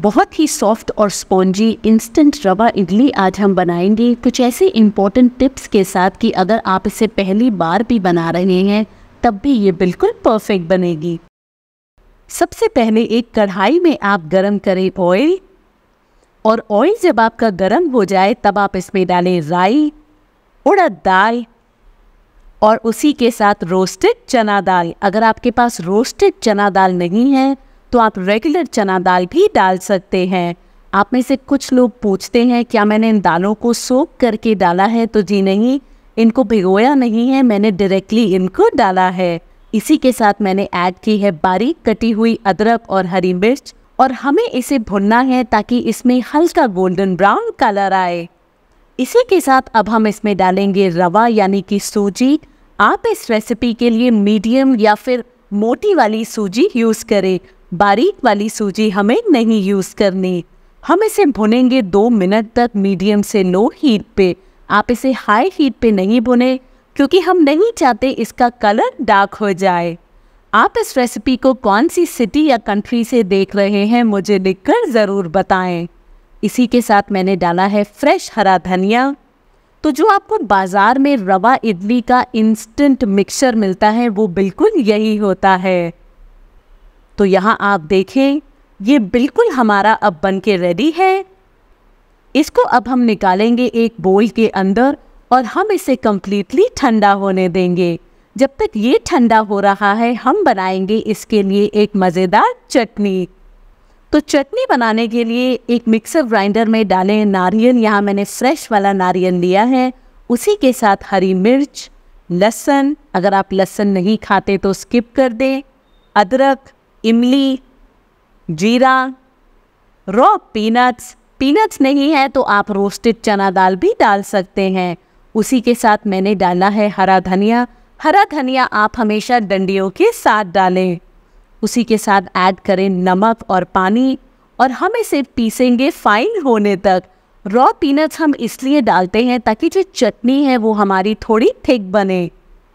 बहुत ही सॉफ्ट और स्पॉन्जी इंस्टेंट रवा इडली आज हम बनाएंगे कुछ ऐसे इम्पोर्टेंट टिप्स के साथ कि अगर आप इसे पहली बार भी बना रहे हैं तब भी ये बिल्कुल परफेक्ट बनेगी सबसे पहले एक कढ़ाई में आप गरम करें ऑयल और ऑयल जब आपका गरम हो जाए तब आप इसमें डालें राई उड़द दाल और उसी के साथ रोस्टेड चना दाल अगर आपके पास रोस्टेड चना दाल नहीं है तो आप रेगुलर चना दाल भी डाल सकते हैं आप में से कुछ लोग पूछते हैं क्या मैंने इन दालों को सोख करके डाला है तो जी नहीं इनको भिगोया नहीं है मैंने डायरेक्टली इनको डाला है इसी के साथ मैंने ऐड की है बारीक कटी हुई अदरक और हरी मिर्च और हमें इसे भुनना है ताकि इसमें हल्का गोल्डन ब्राउन कलर आए इसी के साथ अब हम इसमें डालेंगे रवा यानी कि सूजी आप इस रेसिपी के लिए मीडियम या फिर मोटी वाली सूजी यूज़ करें बारीक वाली सूजी हमें नहीं यूज़ करनी हम इसे भुनेंगे दो मिनट तक मीडियम से लो हीट पे आप इसे हाई हीट पे नहीं भुने क्योंकि हम नहीं चाहते इसका कलर डार्क हो जाए आप इस रेसिपी को कौन सी सिटी या कंट्री से देख रहे हैं मुझे लिखकर ज़रूर बताएं इसी के साथ मैंने डाला है फ्रेश हरा धनिया तो जो आपको बाज़ार में रवा इडली का इंस्टेंट मिक्सचर मिलता है वो बिल्कुल यही होता है तो यहाँ आप देखें ये बिल्कुल हमारा अब बन के रेडी है इसको अब हम निकालेंगे एक बोल के अंदर और हम इसे कम्प्लीटली ठंडा होने देंगे जब तक ये ठंडा हो रहा है हम बनाएंगे इसके लिए एक मज़ेदार चटनी तो चटनी बनाने के लिए एक मिक्सर ग्राइंडर में डालें नारियल यहाँ मैंने फ्रेश वाला नारियल लिया है उसी के साथ हरी मिर्च लहसन अगर आप लहसन नहीं खाते तो स्किप कर दें अदरक इमली जीरा रॉ पीनट्स पीनट्स नहीं है तो आप रोस्टेड चना दाल भी डाल सकते हैं उसी के साथ मैंने डाला है हरा धनिया हरा धनिया आप हमेशा डंडियों के साथ डालें उसी के साथ ऐड करें नमक और पानी और हम इसे पीसेंगे फाइन होने तक रॉ पीनट्स हम इसलिए डालते हैं ताकि जो चटनी है वो हमारी थोड़ी थिक बने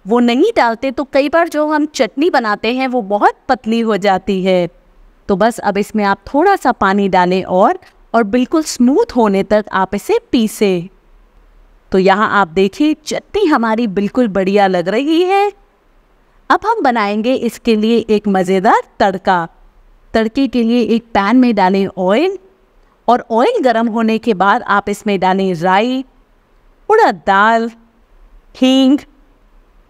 वो नहीं डालते तो कई बार जो हम चटनी बनाते हैं वो बहुत पतली हो जाती है तो बस अब इसमें आप थोड़ा सा पानी डालें और और बिल्कुल स्मूथ होने तक आप इसे पीसें तो यहाँ आप देखिए चटनी हमारी बिल्कुल बढ़िया लग रही है अब हम बनाएंगे इसके लिए एक मज़ेदार तड़का तड़के के लिए एक पैन में डालें ऑयल और ऑयल गर्म होने के बाद आप इसमें डालें राई उड़द दाल हींग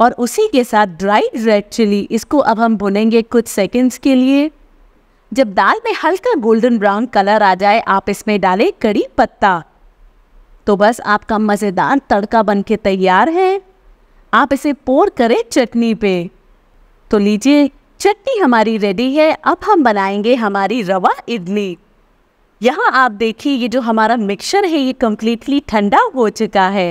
और उसी के साथ ड्राइड रेड चिली इसको अब हम भुनेंगे कुछ सेकंड्स के लिए जब दाल में हल्का गोल्डन ब्राउन कलर आ जाए आप इसमें डालें कड़ी पत्ता तो बस आपका मज़ेदार तड़का बनके तैयार है आप इसे पोर करें चटनी पे तो लीजिए चटनी हमारी रेडी है अब हम बनाएंगे हमारी रवा इडली यहाँ आप देखिए ये जो हमारा मिक्सर है ये कम्प्लीटली ठंडा हो चुका है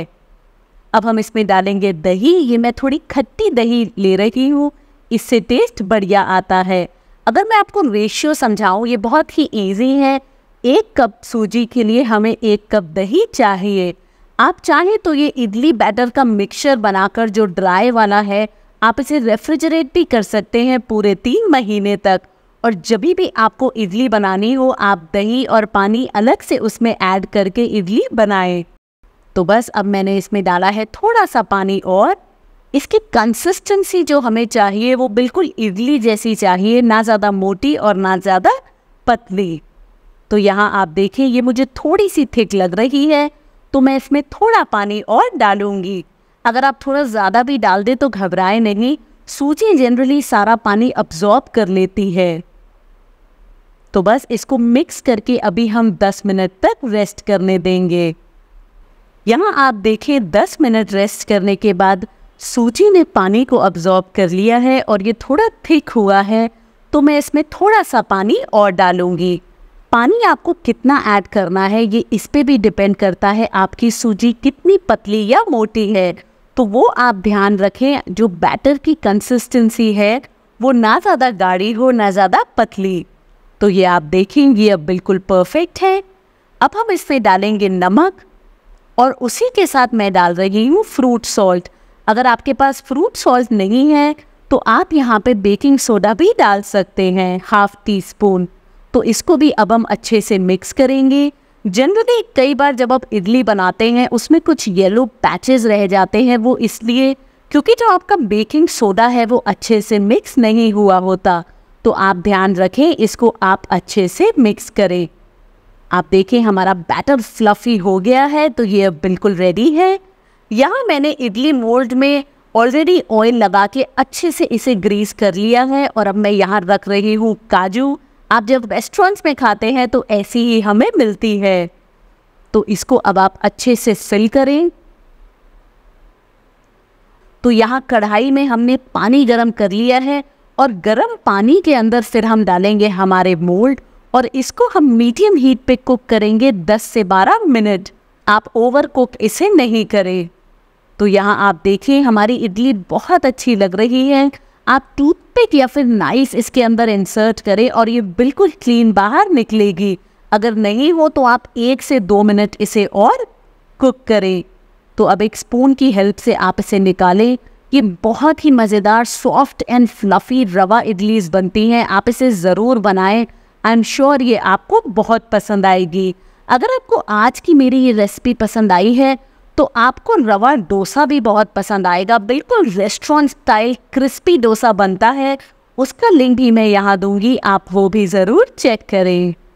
अब हम इसमें डालेंगे दही ये मैं थोड़ी खट्टी दही ले रही हूँ इससे टेस्ट बढ़िया आता है अगर मैं आपको रेशियो समझाऊँ ये बहुत ही ईजी है एक कप सूजी के लिए हमें एक कप दही चाहिए आप चाहें तो ये इडली बैटर का मिक्सचर बनाकर जो ड्राई वाला है आप इसे रेफ्रिजरेट भी कर सकते हैं पूरे तीन महीने तक और जब भी आपको इडली बनानी हो आप दही और पानी अलग से उसमें ऐड करके इडली बनाएं तो बस अब मैंने इसमें डाला है थोड़ा सा पानी और इसकी कंसिस्टेंसी जो हमें चाहिए वो बिल्कुल इडली जैसी चाहिए ना ज़्यादा मोटी और ना ज़्यादा पतली तो यहाँ आप देखिए ये मुझे थोड़ी सी थिक लग रही है तो मैं इसमें थोड़ा पानी और डालूंगी अगर आप थोड़ा ज़्यादा भी डाल दें तो घबराए नहीं सूजी जनरली सारा पानी अब्जॉर्ब कर लेती है तो बस इसको मिक्स करके अभी हम 10 मिनट तक रेस्ट करने देंगे यहाँ आप देखें 10 मिनट रेस्ट करने के बाद सूजी ने पानी को अब्जॉर्ब कर लिया है और ये थोड़ा थिक हुआ है तो मैं इसमें थोड़ा सा पानी और डालूंगी पानी आपको कितना ऐड करना है ये इस पर भी डिपेंड करता है आपकी सूजी कितनी पतली या मोटी है तो वो आप ध्यान रखें जो बैटर की कंसिस्टेंसी है वो ना ज़्यादा गाढ़ी हो ना ज़्यादा पतली तो ये आप देखेंगे अब बिल्कुल परफेक्ट है अब हम इसमें डालेंगे नमक और उसी के साथ मैं डाल रही हूँ फ्रूट सॉल्ट अगर आपके पास फ्रूट सॉल्ट नहीं है तो आप यहाँ पे बेकिंग सोडा भी डाल सकते हैं हाफ टी स्पून तो इसको भी अब हम अच्छे से मिक्स करेंगे जनरली कई बार जब आप इडली बनाते हैं उसमें कुछ येलो पैचेस रह जाते हैं वो इसलिए क्योंकि जो आपका बेकिंग सोडा है वो अच्छे से मिक्स नहीं हुआ होता तो आप ध्यान रखें इसको आप अच्छे से मिक्स करें आप देखें हमारा बैटर फ्लफ़ी हो गया है तो ये अब बिल्कुल रेडी है यहाँ मैंने इडली मोल्ड में ऑलरेडी ऑयल लगा के अच्छे से इसे ग्रीस कर लिया है और अब मैं यहाँ रख रही हूँ काजू आप जब रेस्टोरेंट्स में खाते हैं तो ऐसी ही हमें मिलती है तो इसको अब आप अच्छे से फिल करें तो यहाँ कढ़ाई में हमने पानी गर्म कर लिया है और गर्म पानी के अंदर फिर हम डालेंगे हमारे मोल्ड और इसको हम मीडियम हीट पे कुक करेंगे 10 से 12 मिनट आप ओवर कुक इसे नहीं करें तो यहाँ आप देखिए हमारी इडली बहुत अच्छी लग रही है आप टूथपिक या फिर नाइफ इसके अंदर इंसर्ट करें और ये बिल्कुल क्लीन बाहर निकलेगी अगर नहीं हो तो आप एक से दो मिनट इसे और कुक करें तो अब एक स्पून की हेल्प से आप इसे निकालें ये बहुत ही मज़ेदार soft and fluffy rava idlis बनती हैं आप इसे ज़रूर बनाएं आई एम श्योर ये आपको बहुत पसंद आएगी अगर आपको आज की मेरी ये रेसिपी पसंद आई है तो आपको रवा डोसा भी बहुत पसंद आएगा बिल्कुल रेस्टोरेंट स्टाइल क्रिस्पी डोसा बनता है उसका लिंक भी मैं यहाँ दूंगी आप वो भी ज़रूर चेक करें